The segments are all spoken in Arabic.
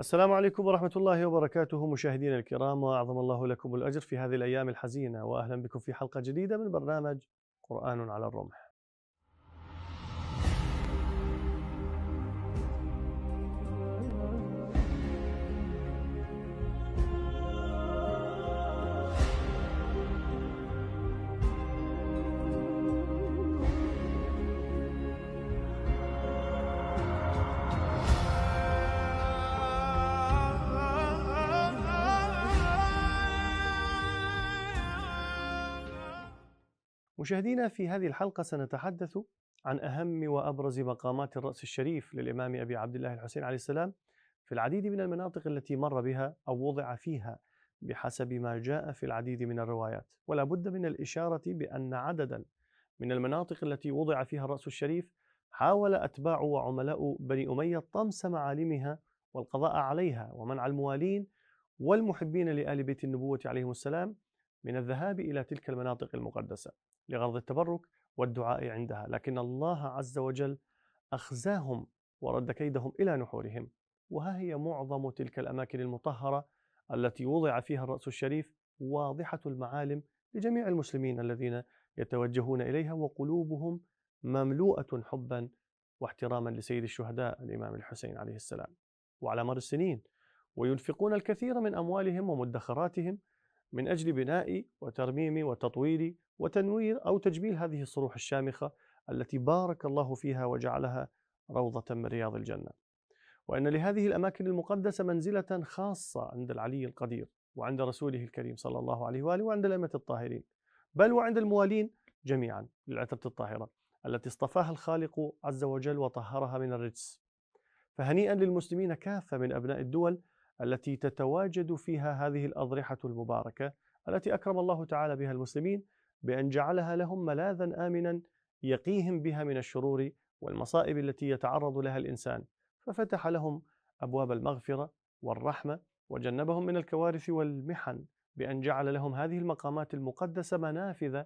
السلام عليكم ورحمة الله وبركاته مشاهدينا الكرام وأعظم الله لكم الأجر في هذه الأيام الحزينة وأهلا بكم في حلقة جديدة من برنامج قرآن على الرمح مشاهدينا في هذه الحلقة سنتحدث عن أهم وأبرز مقامات الرأس الشريف للإمام أبي عبد الله الحسين عليه السلام في العديد من المناطق التي مر بها أو وضع فيها بحسب ما جاء في العديد من الروايات ولا بد من الإشارة بأن عددا من المناطق التي وضع فيها الرأس الشريف حاول أتباع وعملاء بني أمية طمس معالمها والقضاء عليها ومنع الموالين والمحبين لآل بيت النبوة عليهم السلام من الذهاب إلى تلك المناطق المقدسة لغرض التبرك والدعاء عندها لكن الله عز وجل أخزاهم ورد كيدهم إلى نحورهم وها هي معظم تلك الأماكن المطهرة التي وضع فيها الرأس الشريف واضحة المعالم لجميع المسلمين الذين يتوجهون إليها وقلوبهم مملوءة حبا واحتراما لسيد الشهداء الإمام الحسين عليه السلام وعلى مر السنين وينفقون الكثير من أموالهم ومدخراتهم من أجل بناء وترميم وتطوير وتنوير أو تجميل هذه الصروح الشامخة التي بارك الله فيها وجعلها روضة من رياض الجنة وأن لهذه الأماكن المقدسة منزلة خاصة عند العلي القدير وعند رسوله الكريم صلى الله عليه وآله وعند الأئمة الطاهرين بل وعند الموالين جميعا للعتبة الطاهرة التي اصطفاها الخالق عز وجل وطهرها من الرجس فهنيئا للمسلمين كافة من أبناء الدول التي تتواجد فيها هذه الأضرحة المباركة التي أكرم الله تعالى بها المسلمين بأن جعلها لهم ملاذا آمنا يقيهم بها من الشرور والمصائب التي يتعرض لها الإنسان ففتح لهم أبواب المغفرة والرحمة وجنبهم من الكوارث والمحن بأن جعل لهم هذه المقامات المقدسة منافذ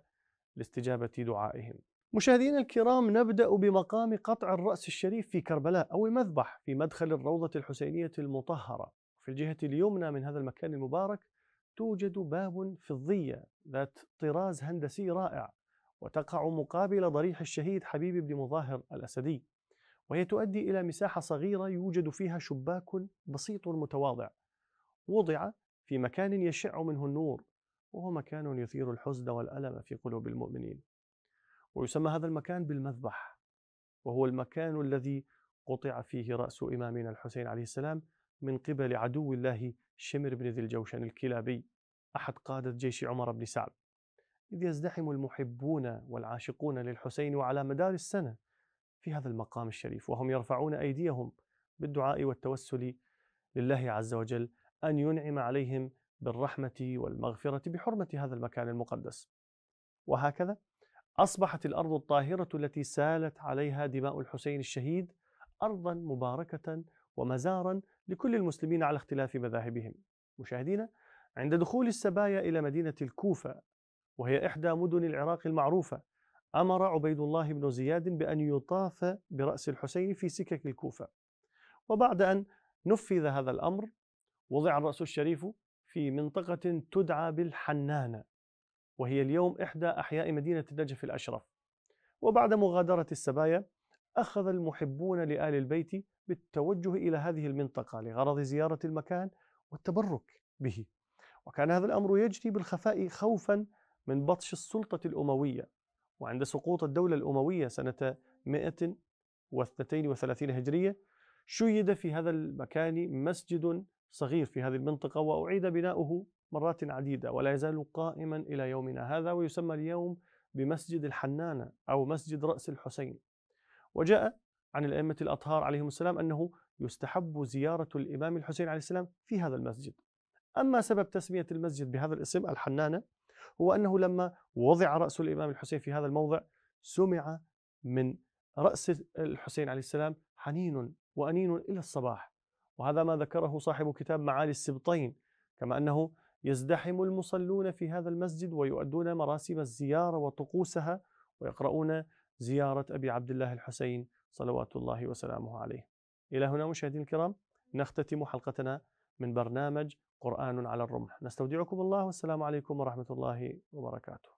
لاستجابة دعائهم مشاهدينا الكرام نبدأ بمقام قطع الرأس الشريف في كربلاء أو المذبح في مدخل الروضة الحسينية المطهرة في الجهة اليمنى من هذا المكان المبارك توجد باب فضية ذات طراز هندسي رائع وتقع مقابل ضريح الشهيد حبيب بن مظاهر الأسدي وهي تؤدي إلى مساحة صغيرة يوجد فيها شباك بسيط متواضع وضع في مكان يشع منه النور وهو مكان يثير الحزن والألم في قلوب المؤمنين ويسمى هذا المكان بالمذبح وهو المكان الذي قطع فيه رأس إمامنا الحسين عليه السلام من قبل عدو الله شمر بن ذي الجوشن الكلابي أحد قادة جيش عمر بن سعد إذ يزدحم المحبون والعاشقون للحسين وعلى مدار السنة في هذا المقام الشريف وهم يرفعون أيديهم بالدعاء والتوسل لله عز وجل أن ينعم عليهم بالرحمة والمغفرة بحرمة هذا المكان المقدس وهكذا أصبحت الأرض الطاهرة التي سالت عليها دماء الحسين الشهيد أرضا مباركة ومزارا لكل المسلمين على اختلاف مذاهبهم مشاهدينا عند دخول السبايا إلى مدينة الكوفة وهي إحدى مدن العراق المعروفة أمر عبيد الله بن زياد بأن يطاف برأس الحسين في سكك الكوفة وبعد أن نفذ هذا الأمر وضع الرأس الشريف في منطقة تدعى بالحنانة وهي اليوم إحدى أحياء مدينة النجف الأشرف وبعد مغادرة السبايا أخذ المحبون لآل البيت بالتوجه إلى هذه المنطقة لغرض زيارة المكان والتبرك به وكان هذا الأمر يجري بالخفاء خوفا من بطش السلطة الأموية وعند سقوط الدولة الأموية سنة 132 هجرية شيد في هذا المكان مسجد صغير في هذه المنطقة وأعيد بناؤه مرات عديدة ولا يزال قائما إلى يومنا هذا ويسمى اليوم بمسجد الحنانة أو مسجد رأس الحسين وجاء عن الأئمة الأطهار عليهم السلام أنه يستحب زيارة الإمام الحسين عليه السلام في هذا المسجد أما سبب تسمية المسجد بهذا الاسم الحنانة هو أنه لما وضع رأس الإمام الحسين في هذا الموضع سمع من رأس الحسين عليه السلام حنين وأنين إلى الصباح وهذا ما ذكره صاحب كتاب معالي السبطين كما أنه يزدحم المصلون في هذا المسجد ويؤدون مراسم الزيارة وطقوسها ويقرؤون زيارة أبي عبد الله الحسين صلوات الله وسلامه عليه إلى هنا مشاهدينا الكرام نختتم حلقتنا من برنامج قرآن على الرمح نستودعكم الله والسلام عليكم ورحمة الله وبركاته